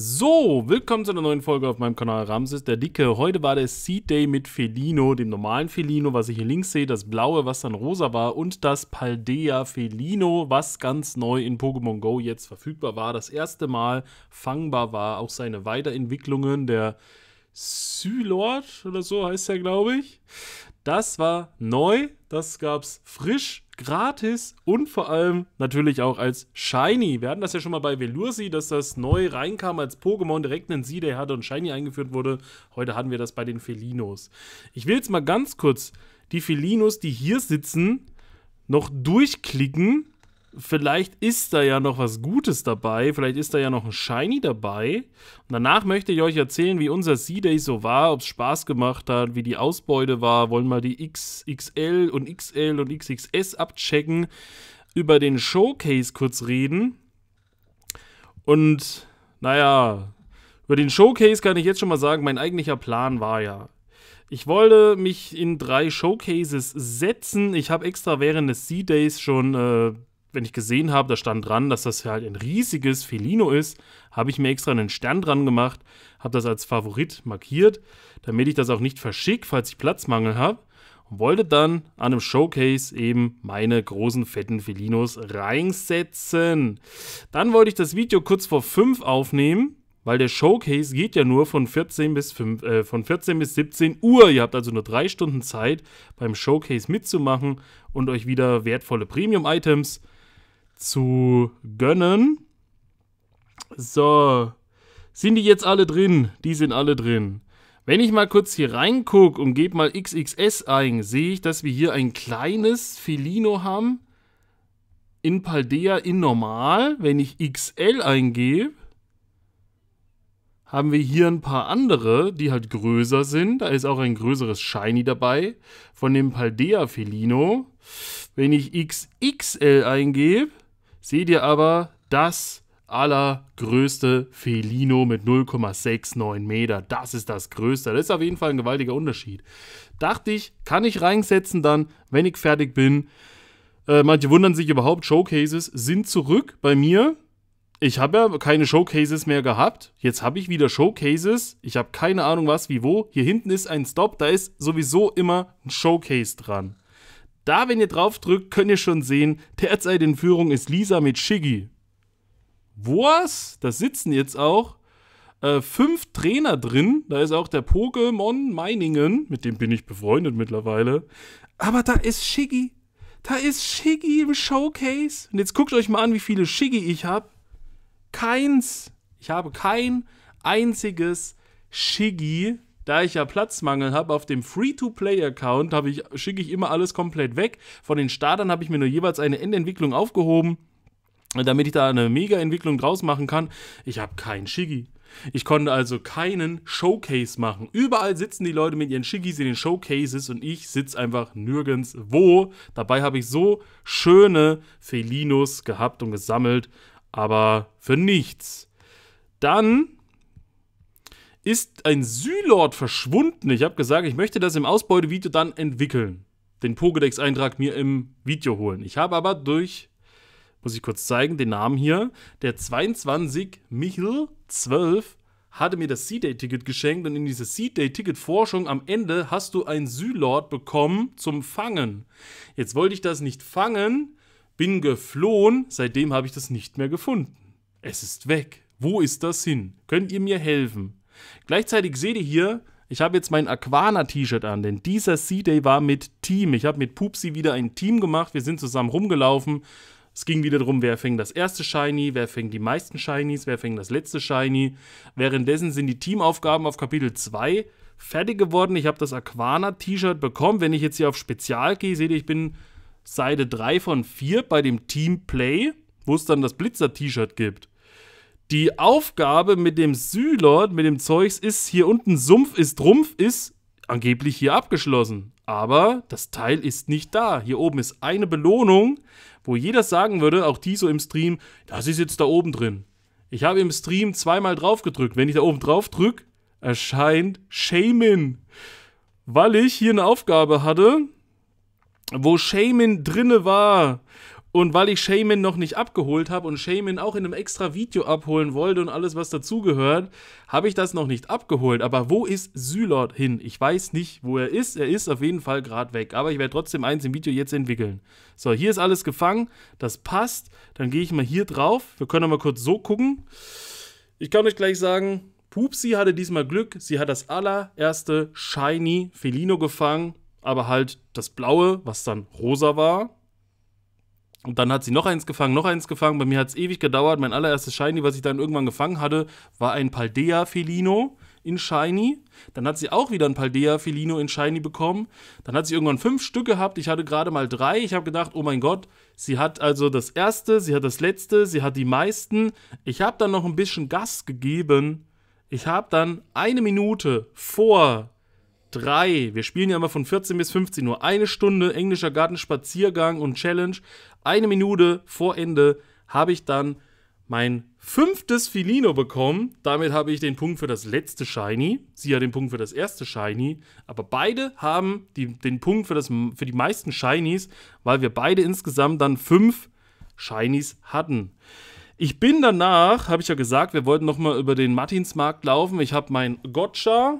So, willkommen zu einer neuen Folge auf meinem Kanal Ramses der Dicke. Heute war der Seed Day mit Felino, dem normalen Felino, was ich hier links sehe, das blaue, was dann rosa war und das Paldea Felino, was ganz neu in Pokémon Go jetzt verfügbar war, das erste Mal fangbar war, auch seine Weiterentwicklungen, der Sylord oder so heißt er, glaube ich. Das war neu, das gab es frisch, gratis und vor allem natürlich auch als Shiny. Wir hatten das ja schon mal bei Velursi, dass das neu reinkam als Pokémon, direkt einen Sie, der hatte und Shiny eingeführt wurde. Heute hatten wir das bei den Felinos. Ich will jetzt mal ganz kurz die Felinos, die hier sitzen, noch durchklicken vielleicht ist da ja noch was Gutes dabei, vielleicht ist da ja noch ein Shiny dabei. Und danach möchte ich euch erzählen, wie unser C-Day so war, ob es Spaß gemacht hat, wie die Ausbeute war. Wollen mal die XXL und XL und XXS abchecken, über den Showcase kurz reden. Und naja, über den Showcase kann ich jetzt schon mal sagen, mein eigentlicher Plan war ja, ich wollte mich in drei Showcases setzen. Ich habe extra während des C-Days schon äh, wenn ich gesehen habe, da stand dran, dass das halt ein riesiges Felino ist, habe ich mir extra einen Stern dran gemacht, habe das als Favorit markiert, damit ich das auch nicht verschicke, falls ich Platzmangel habe. Und wollte dann an einem Showcase eben meine großen fetten Felinos reinsetzen. Dann wollte ich das Video kurz vor 5 aufnehmen, weil der Showcase geht ja nur von 14 bis, 5, äh, von 14 bis 17 Uhr. Ihr habt also nur drei Stunden Zeit, beim Showcase mitzumachen und euch wieder wertvolle Premium-Items äh, zu gönnen. So, sind die jetzt alle drin? Die sind alle drin. Wenn ich mal kurz hier reingucke und gebe mal XXS ein, sehe ich, dass wir hier ein kleines Felino haben. In Paldea in normal. Wenn ich XL eingebe, haben wir hier ein paar andere, die halt größer sind. Da ist auch ein größeres Shiny dabei von dem Paldea Felino. Wenn ich XXL eingebe, Seht ihr aber das allergrößte Felino mit 0,69 Meter. Das ist das Größte. Das ist auf jeden Fall ein gewaltiger Unterschied. Dachte ich, kann ich reinsetzen dann, wenn ich fertig bin. Äh, manche wundern sich überhaupt, Showcases sind zurück bei mir. Ich habe ja keine Showcases mehr gehabt. Jetzt habe ich wieder Showcases. Ich habe keine Ahnung was, wie, wo. Hier hinten ist ein Stop. Da ist sowieso immer ein Showcase dran. Da, wenn ihr drauf drückt, könnt ihr schon sehen, derzeit in Führung ist Lisa mit Shiggy. Was? Da sitzen jetzt auch äh, fünf Trainer drin. Da ist auch der Pokémon Meiningen, mit dem bin ich befreundet mittlerweile. Aber da ist Shiggy. Da ist Shiggy im Showcase. Und jetzt guckt euch mal an, wie viele Shiggy ich habe. Keins. Ich habe kein einziges Shiggy da ich ja Platzmangel habe auf dem Free-to-Play-Account, ich, schicke ich immer alles komplett weg. Von den Startern habe ich mir nur jeweils eine Endentwicklung aufgehoben, damit ich da eine Mega-Entwicklung draus machen kann. Ich habe keinen Shiggy. Ich konnte also keinen Showcase machen. Überall sitzen die Leute mit ihren Schickis in den Showcases und ich sitze einfach nirgends wo. Dabei habe ich so schöne Felinos gehabt und gesammelt, aber für nichts. Dann ist ein Sylord verschwunden. Ich habe gesagt, ich möchte das im Ausbeutevideo dann entwickeln. Den Pokédex-Eintrag mir im Video holen. Ich habe aber durch, muss ich kurz zeigen, den Namen hier, der 22 Michel 12 hatte mir das Sea Day Ticket geschenkt und in dieser Sea Day Ticket Forschung am Ende hast du ein Sylord bekommen zum Fangen. Jetzt wollte ich das nicht fangen, bin geflohen, seitdem habe ich das nicht mehr gefunden. Es ist weg. Wo ist das hin? Könnt ihr mir helfen? Gleichzeitig seht ihr hier, ich habe jetzt mein Aquana-T-Shirt an, denn dieser C-Day war mit Team. Ich habe mit Pupsi wieder ein Team gemacht. Wir sind zusammen rumgelaufen. Es ging wieder darum, wer fängt das erste Shiny, wer fängt die meisten Shinies, wer fängt das letzte Shiny. Währenddessen sind die Teamaufgaben auf Kapitel 2 fertig geworden. Ich habe das Aquana-T-Shirt bekommen. Wenn ich jetzt hier auf Spezial gehe, seht ihr, ich bin Seite 3 von 4 bei dem Team Play, wo es dann das Blitzer-T-Shirt gibt die Aufgabe mit dem Sylord, mit dem Zeugs, ist hier unten Sumpf ist Trumpf, ist angeblich hier abgeschlossen. Aber das Teil ist nicht da. Hier oben ist eine Belohnung, wo jeder sagen würde, auch die so im Stream, das ist jetzt da oben drin. Ich habe im Stream zweimal drauf gedrückt. Wenn ich da oben drauf drücke, erscheint Shaman. Weil ich hier eine Aufgabe hatte, wo Shaman drinne war. Und weil ich Shaman noch nicht abgeholt habe und Shaman auch in einem extra Video abholen wollte und alles, was dazugehört, habe ich das noch nicht abgeholt. Aber wo ist Sylord hin? Ich weiß nicht, wo er ist. Er ist auf jeden Fall gerade weg. Aber ich werde trotzdem eins im Video jetzt entwickeln. So, hier ist alles gefangen. Das passt. Dann gehe ich mal hier drauf. Wir können mal kurz so gucken. Ich kann euch gleich sagen, Pupsi hatte diesmal Glück. Sie hat das allererste Shiny Felino gefangen. Aber halt das Blaue, was dann rosa war und dann hat sie noch eins gefangen, noch eins gefangen. Bei mir hat es ewig gedauert. Mein allererstes Shiny, was ich dann irgendwann gefangen hatte, war ein Paldea Felino in Shiny. Dann hat sie auch wieder ein Paldea Felino in Shiny bekommen. Dann hat sie irgendwann fünf Stück gehabt. Ich hatte gerade mal drei. Ich habe gedacht, oh mein Gott, sie hat also das erste, sie hat das letzte, sie hat die meisten. Ich habe dann noch ein bisschen Gas gegeben. Ich habe dann eine Minute vor drei. Wir spielen ja immer von 14 bis 15 nur Eine Stunde englischer Gartenspaziergang und Challenge. Eine Minute vor Ende habe ich dann mein fünftes Filino bekommen. Damit habe ich den Punkt für das letzte Shiny. Sie hat den Punkt für das erste Shiny. Aber beide haben die, den Punkt für, das, für die meisten Shinies, weil wir beide insgesamt dann fünf Shinies hatten. Ich bin danach, habe ich ja gesagt, wir wollten noch mal über den Martinsmarkt laufen. Ich habe mein Gotcha,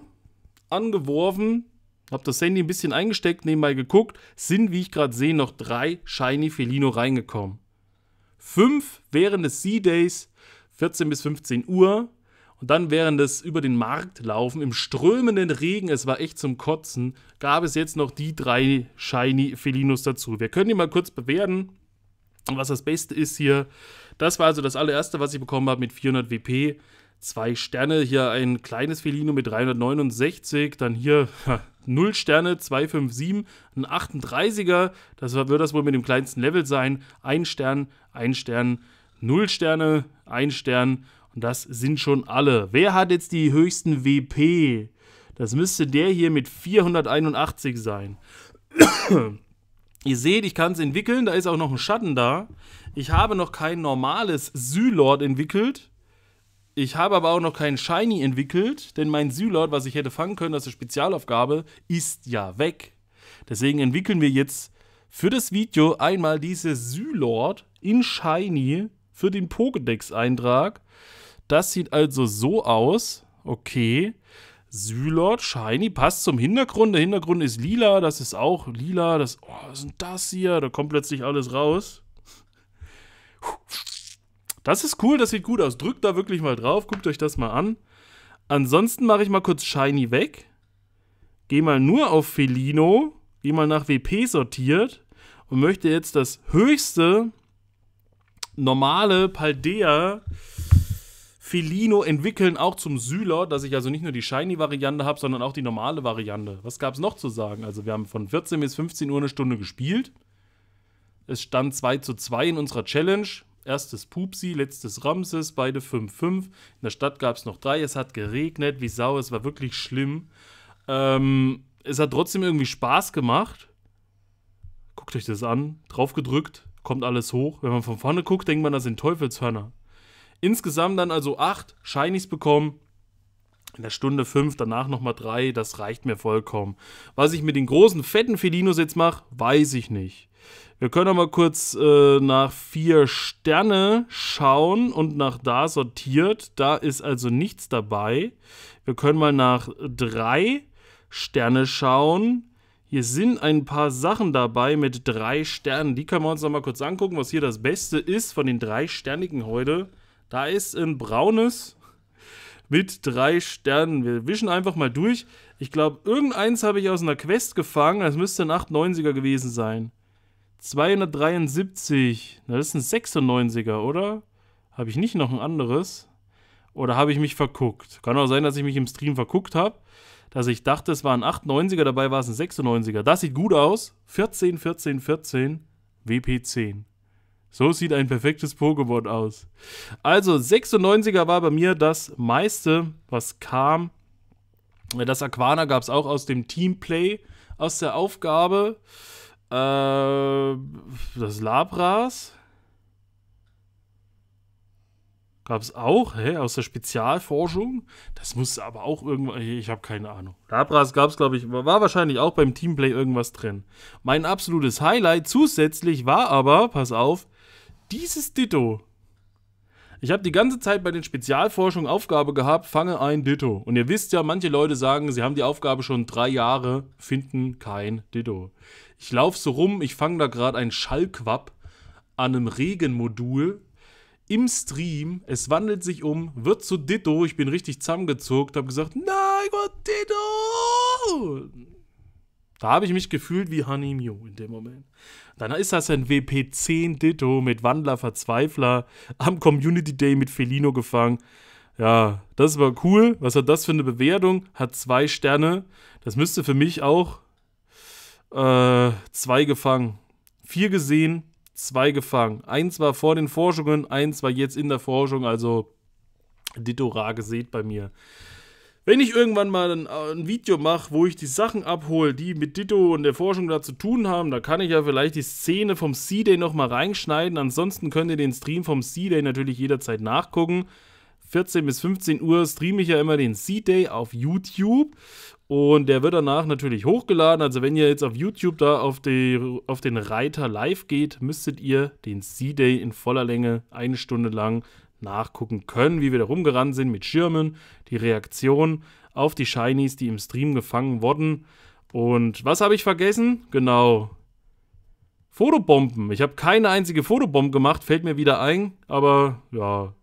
angeworfen, habe das Handy ein bisschen eingesteckt, nebenbei geguckt, sind, wie ich gerade sehe, noch drei Shiny Felino reingekommen. Fünf während des Sea-Days, 14 bis 15 Uhr. Und dann während des über den Markt laufen, im strömenden Regen, es war echt zum Kotzen, gab es jetzt noch die drei Shiny Felinos dazu. Wir können die mal kurz bewerten, was das Beste ist hier. Das war also das allererste, was ich bekommen habe mit 400 WP zwei Sterne, hier ein kleines Felino mit 369, dann hier 0 Sterne, 257, ein 38er, das wird das wohl mit dem kleinsten Level sein, ein Stern, ein Stern, 0 Sterne, ein Stern und das sind schon alle. Wer hat jetzt die höchsten WP? Das müsste der hier mit 481 sein. Ihr seht, ich kann es entwickeln, da ist auch noch ein Schatten da. Ich habe noch kein normales Sylord entwickelt. Ich habe aber auch noch keinen Shiny entwickelt, denn mein Sylord, was ich hätte fangen können, das ist eine Spezialaufgabe, ist ja weg. Deswegen entwickeln wir jetzt für das Video einmal diese Sylord in Shiny für den Pokédex-Eintrag. Das sieht also so aus. Okay. Sylord, Shiny, passt zum Hintergrund. Der Hintergrund ist lila, das ist auch lila. Das, oh, was ist denn das hier? Da kommt plötzlich alles raus. Das ist cool, das sieht gut aus. Drückt da wirklich mal drauf, guckt euch das mal an. Ansonsten mache ich mal kurz Shiny weg. Gehe mal nur auf Felino. Gehe mal nach WP sortiert. Und möchte jetzt das höchste normale Paldea Felino entwickeln, auch zum Syler, dass ich also nicht nur die Shiny-Variante habe, sondern auch die normale Variante. Was gab es noch zu sagen? Also, wir haben von 14 bis 15 Uhr eine Stunde gespielt. Es stand 2 zu 2 in unserer Challenge. Erstes Pupsi, letztes Ramses, beide 5-5. In der Stadt gab es noch drei. Es hat geregnet wie Sau, es war wirklich schlimm. Ähm, es hat trotzdem irgendwie Spaß gemacht. Guckt euch das an. Draufgedrückt, kommt alles hoch. Wenn man von vorne guckt, denkt man, das sind Teufelshörner. Insgesamt dann also acht Shinies bekommen. In der Stunde fünf, danach nochmal drei. Das reicht mir vollkommen. Was ich mit den großen, fetten Felinos jetzt mache, weiß ich nicht. Wir können noch mal kurz äh, nach vier Sterne schauen und nach da sortiert. Da ist also nichts dabei. Wir können mal nach drei Sterne schauen. Hier sind ein paar Sachen dabei mit drei Sternen. Die können wir uns noch mal kurz angucken, was hier das Beste ist von den drei Sternigen heute. Da ist ein braunes mit drei Sternen. Wir wischen einfach mal durch. Ich glaube, irgendeins habe ich aus einer Quest gefangen. Das müsste ein 890er gewesen sein. 273. Na, das ist ein 96er, oder? Habe ich nicht noch ein anderes? Oder habe ich mich verguckt? Kann auch sein, dass ich mich im Stream verguckt habe. Dass ich dachte, es war ein 98er, dabei war es ein 96er. Das sieht gut aus. 14, 14, 14, WP10. So sieht ein perfektes Pokémon aus. Also 96er war bei mir das meiste, was kam. Das Aquana gab es auch aus dem Teamplay, aus der Aufgabe. Äh, das Labras. Gab es auch, hä? Aus der Spezialforschung? Das muss aber auch irgendwann. Ich habe keine Ahnung. Labras gab es, glaube ich, war wahrscheinlich auch beim Teamplay irgendwas drin. Mein absolutes Highlight zusätzlich war aber, pass auf, dieses Ditto. Ich habe die ganze Zeit bei den Spezialforschungen Aufgabe gehabt, fange ein Ditto. Und ihr wisst ja, manche Leute sagen, sie haben die Aufgabe schon drei Jahre, finden kein Ditto. Ich laufe so rum, ich fange da gerade einen Schallquapp an einem Regenmodul im Stream. Es wandelt sich um, wird zu Ditto. Ich bin richtig zusammengezuckt, habe gesagt, nein Gott, Ditto! Da habe ich mich gefühlt wie Honey Mew in dem Moment. Dann ist das ein WP10 Ditto mit Wandler Verzweifler am Community Day mit Felino gefangen. Ja, das war cool. Was hat das für eine Bewertung? Hat zwei Sterne. Das müsste für mich auch äh, zwei gefangen. Vier gesehen, zwei gefangen. Eins war vor den Forschungen, eins war jetzt in der Forschung, also Ditto rar gesät bei mir. Wenn ich irgendwann mal ein, äh, ein Video mache, wo ich die Sachen abhole, die mit Ditto und der Forschung da zu tun haben, da kann ich ja vielleicht die Szene vom C-Day nochmal reinschneiden. Ansonsten könnt ihr den Stream vom C-Day natürlich jederzeit nachgucken. 14 bis 15 Uhr streame ich ja immer den C-Day auf YouTube. Und der wird danach natürlich hochgeladen. Also wenn ihr jetzt auf YouTube da auf, die, auf den Reiter live geht, müsstet ihr den C-Day in voller Länge eine Stunde lang nachgucken können, wie wir da rumgerannt sind mit Schirmen, die Reaktion auf die Shinies, die im Stream gefangen wurden. Und was habe ich vergessen? Genau. Fotobomben. Ich habe keine einzige Fotobombe gemacht, fällt mir wieder ein, aber ja,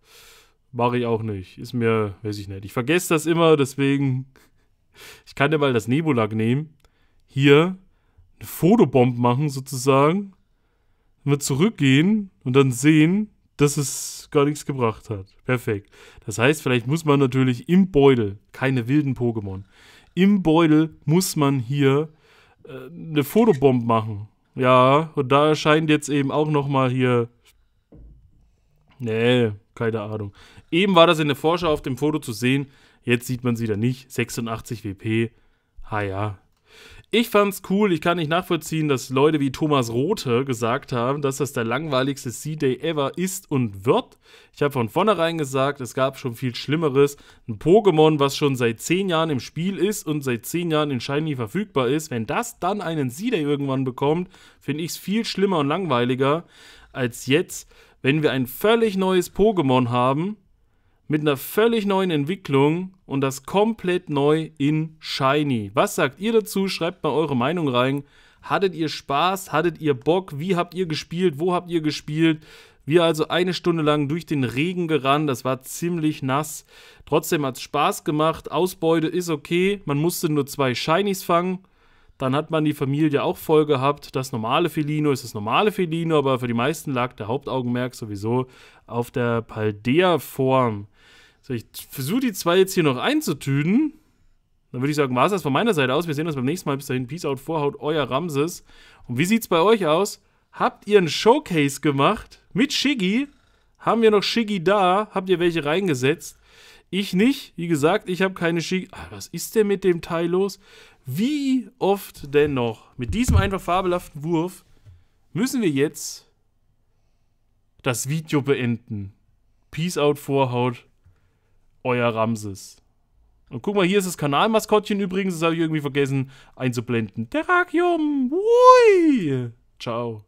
mache ich auch nicht. Ist mir, weiß ich nicht. Ich vergesse das immer, deswegen ich kann ja mal das Nebulag nehmen, hier eine Fotobomb machen sozusagen, wir zurückgehen und dann sehen, dass es gar nichts gebracht hat. Perfekt. Das heißt, vielleicht muss man natürlich im Beutel, keine wilden Pokémon, im Beutel muss man hier äh, eine Fotobomb machen. Ja, und da erscheint jetzt eben auch nochmal hier Nee, keine Ahnung. Eben war das in der Vorschau auf dem Foto zu sehen, jetzt sieht man sie da nicht. 86 WP, ha ja. Ich fand's cool, ich kann nicht nachvollziehen, dass Leute wie Thomas Rothe gesagt haben, dass das der langweiligste C-Day ever ist und wird. Ich habe von vornherein gesagt, es gab schon viel Schlimmeres. Ein Pokémon, was schon seit 10 Jahren im Spiel ist und seit 10 Jahren in Shiny verfügbar ist, wenn das dann einen C-Day irgendwann bekommt, finde ich es viel schlimmer und langweiliger als jetzt wenn wir ein völlig neues Pokémon haben, mit einer völlig neuen Entwicklung und das komplett neu in Shiny. Was sagt ihr dazu? Schreibt mal eure Meinung rein. Hattet ihr Spaß? Hattet ihr Bock? Wie habt ihr gespielt? Wo habt ihr gespielt? Wir also eine Stunde lang durch den Regen gerannt, das war ziemlich nass. Trotzdem hat es Spaß gemacht, Ausbeute ist okay, man musste nur zwei Shinies fangen. Dann hat man die Familie auch voll gehabt. Das normale Felino ist das normale Felino, aber für die meisten lag der Hauptaugenmerk sowieso auf der Paldea-Form. So, ich versuche die zwei jetzt hier noch einzutüden. Dann würde ich sagen, war es das von meiner Seite aus. Wir sehen uns beim nächsten Mal. Bis dahin, Peace out, Vorhaut, euer Ramses. Und wie sieht es bei euch aus? Habt ihr einen Showcase gemacht mit Shiggy? Haben wir noch Shiggy da? Habt ihr welche reingesetzt? Ich nicht. Wie gesagt, ich habe keine Ski. Ah, was ist denn mit dem Teil los? Wie oft denn noch? Mit diesem einfach fabelhaften Wurf müssen wir jetzt das Video beenden. Peace out, Vorhaut. Euer Ramses. Und guck mal, hier ist das Kanalmaskottchen übrigens. Das habe ich irgendwie vergessen einzublenden. Terrakium. Ui. Ciao.